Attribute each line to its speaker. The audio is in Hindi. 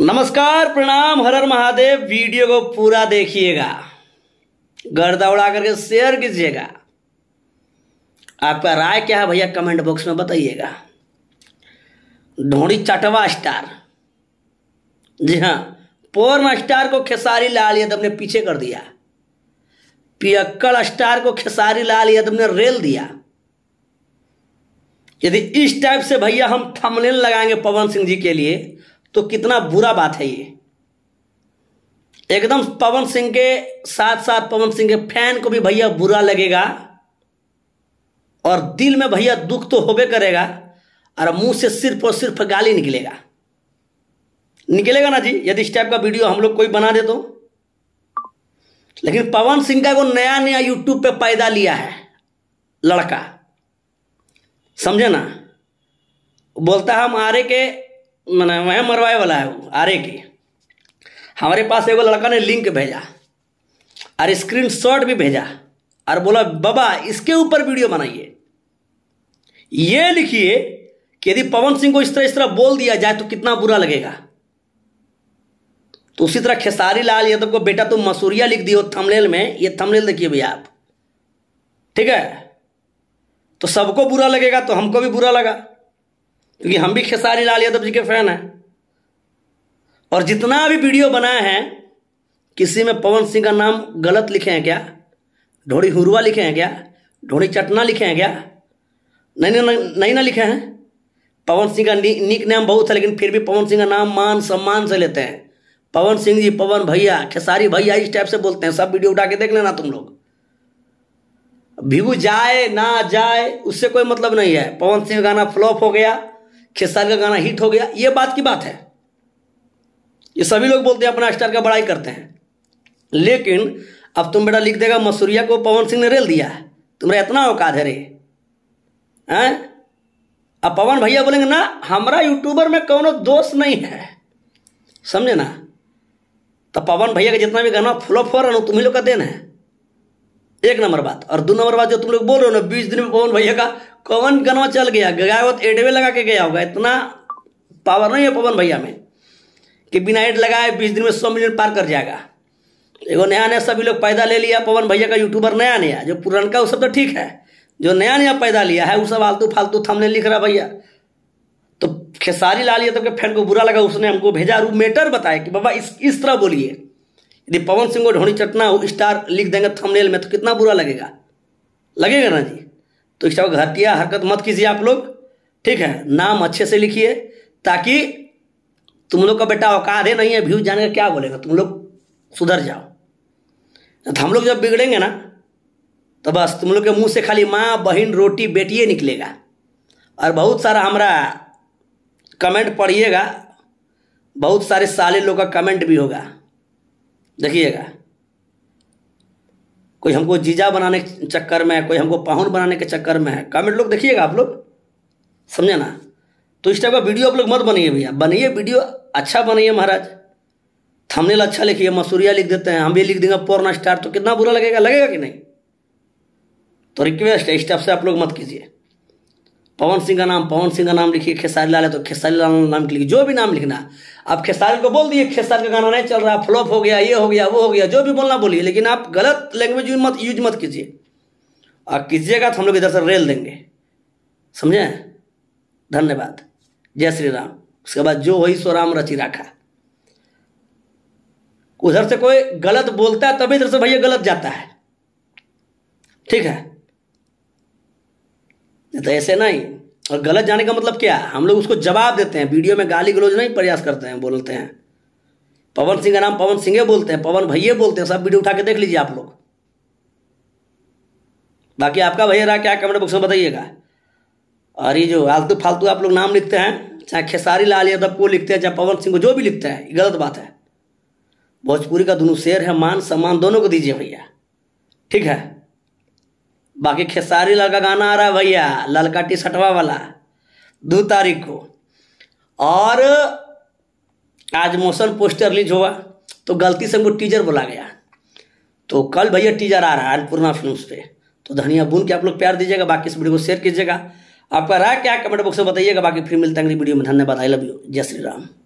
Speaker 1: नमस्कार प्रणाम हर हर महादेव वीडियो को पूरा देखिएगा गर्दा उड़ा करके शेयर कीजिएगा आपका राय क्या है भैया कमेंट बॉक्स में बताइएगा ढोड़ी चटवा स्टार जी हाँ पोर्न स्टार को खेसारी लाल यादव ने पीछे कर दिया पियक्कड़ स्टार को खेसारी लाल यादव ने रेल दिया यदि इस टाइप से भैया हम थमलेन लगाएंगे पवन सिंह जी के लिए तो कितना बुरा बात है ये एकदम पवन सिंह के साथ साथ पवन सिंह के फैन को भी भैया बुरा लगेगा और दिल में भैया दुख तो होबे करेगा और मुंह से सिर्फ और सिर्फ गाली निकलेगा निकलेगा ना जी यदि इस टाइप का वीडियो हम लोग कोई बना दे तो लेकिन पवन सिंह का वो नया नया यूट्यूब पे पैदा लिया है लड़का समझे ना बोलता हम आरे के मैंने वहाँ मरवाए वाला है वो आरे की हमारे पास एगो लड़का ने लिंक भेजा और स्क्रीन शॉट भी भेजा और बोला बाबा इसके ऊपर वीडियो बनाइए ये लिखिए कि यदि पवन सिंह को इस तरह इस तरह बोल दिया जाए तो कितना बुरा लगेगा तो उसी तरह खेसारी लाल यादव को बेटा तुम मसूरिया लिख दियो थमलेल में ये थमलेल देखिए भैया आप ठीक है तो सबको बुरा लगेगा तो हमको भी बुरा लगा क्योंकि हम भी खेसारी लाल यादव जी के फैन हैं और जितना भी वीडियो बनाए हैं किसी में पवन सिंह का नाम गलत लिखे हैं क्या ढोड़ी हुरवा लिखे हैं क्या ढोड़ी चटना लिखे हैं क्या नहीं ना नहीं ना लिखे हैं पवन सिंह का नी, निक नाम बहुत है लेकिन फिर भी पवन सिंह का नाम मान सम्मान से लेते हैं पवन सिंह जी पवन भैया खेसारी भैया इस टाइप से बोलते हैं सब वीडियो उठा के देख लेना तुम लोग व्यू जाए ना जाए उससे कोई मतलब नहीं है पवन सिंह का गाना फ्लॉप हो गया खेसारी का गाना हिट हो गया ये बात की बात है ये सभी लोग बोलते हैं अपना स्टार का बड़ाई करते हैं लेकिन अब तुम बेटा लिख देगा मसूरिया को पवन सिंह ने रेल दिया है तुम्हारा इतना औकात है रे हैं अब पवन भैया बोलेंगे ना हमारा यूट्यूबर में कौन दोष नहीं है समझे ना तो पवन भैया का जितना भी गाना फ्लॉप हो रहा तुम्ही लोग का देन है एक नंबर बात और दो नंबर बात जो तुम लोग बोल रहे हो ना बीस दिन में पवन भैया का कवन गनवा चल गया गया हो तो एडवे लगा के गया होगा इतना पावर नहीं है पवन भैया में कि बिना एड लगाए बीस दिन में सौ मिलियन पार कर जाएगा एगो नया नया सभी लोग पैदा ले लिया पवन भैया का यूट्यूबर नया नया जो का वो सब तो ठीक है जो नया नया पैदा लिया है वो सब आलतू फालतू थमने लिख रहा भैया तो खेसारी ला लिया तो फैन को बुरा लगा उसने हमको भेजा रू मेटर बताया कि बाबा इस इस तरह बोलिए यदि पवन सिंह को ढोनी चटना हो स्टार लिख देंगे थमनेल में तो कितना बुरा लगेगा लगेगा ना जी तो इस घटिया हरकत मत कीजिए आप लोग ठीक है नाम अच्छे से लिखिए ताकि तुम लोग का बेटा औकात है नहीं है व्यूज जाने का क्या बोलेगा तुम लोग सुधर जाओ तो हम लोग जब बिगड़ेंगे ना तो बस तुम लोग के मुंह से खाली माँ बहन रोटी बेटिए निकलेगा और बहुत सारा हमारा कमेंट पढ़िएगा बहुत सारे साले लोग का कमेंट भी होगा देखिएगा कोई हमको जीजा बनाने के चक्कर में कोई हमको पाहुन बनाने के चक्कर में है कमेंट लोग देखिएगा आप लोग समझे ना तो इस टाइप का वीडियो आप लोग मत बनिए भैया बनिए वीडियो अच्छा बनाइए महाराज थमनेल अच्छा लिखिए मसूरिया लिख देते हैं हम भी लिख देंगे पोर्न स्टार तो कितना बुरा लगेगा लगेगा कि नहीं तो रिक्वेस्ट है इस टाइप से आप लोग मत कीजिए पवन सिंह का नाम पवन सिंह का नाम लिखिए खेसारी लाल है तो खेसारी लाल नाम लिखिए जो भी नाम लिखना आप खेसारी को बोल दिए खेसारी का गाना नहीं चल रहा फ्लॉप हो गया ये हो गया वो हो गया जो भी बोलना बोलिए लेकिन आप गलत लैंग्वेज यूज मत यूज मत कीजिए और कीजिएगा तो हम लोग इधर से रेल देंगे समझे धन्यवाद जय श्री राम उसके बाद जो वही सो राम रची राखा उधर से कोई गलत बोलता है तभी इधर से भैया गलत जाता है ठीक है तो ऐसे नहीं और गलत जाने का मतलब क्या हम लोग उसको जवाब देते हैं वीडियो में गाली गलोज नहीं प्रयास करते हैं बोलते हैं पवन सिंह का नाम पवन सिंह बोलते हैं पवन भैया बोलते हैं सब वीडियो उठा के देख लीजिए आप लोग बाकी आपका भैया रहा क्या कमेंट बॉक्स में बताइएगा और ये जो आलतू फालतू आप लोग नाम लिखते हैं चाहे खेसारी लाल यादव को लिखते हैं चाहे पवन सिंह को जो भी लिखते हैं ये गलत बात है भोजपुरी का दोनों शेर है मान सम्मान दोनों को दीजिए भैया ठीक है बाकी खेसारी लाल का गाना आ रहा है भैया ललका टी सटवा वाला दो तारीख को और आज मोशन पोस्टर रिलीज हुआ तो गलती से हमको टीजर बोला गया तो कल भैया टीजर आ रहा है अन्नपूर्णा फिल्म पे तो धनिया बुन के आप लोग प्यार दीजिएगा बाकी इस वीडियो को शेयर कीजिएगा आपका राय क्या कमेंट बॉक्स में बताइएगा बाकी फिर मिलते हैं अगली वीडियो में धन्यवाद आई लव यू जय श्री राम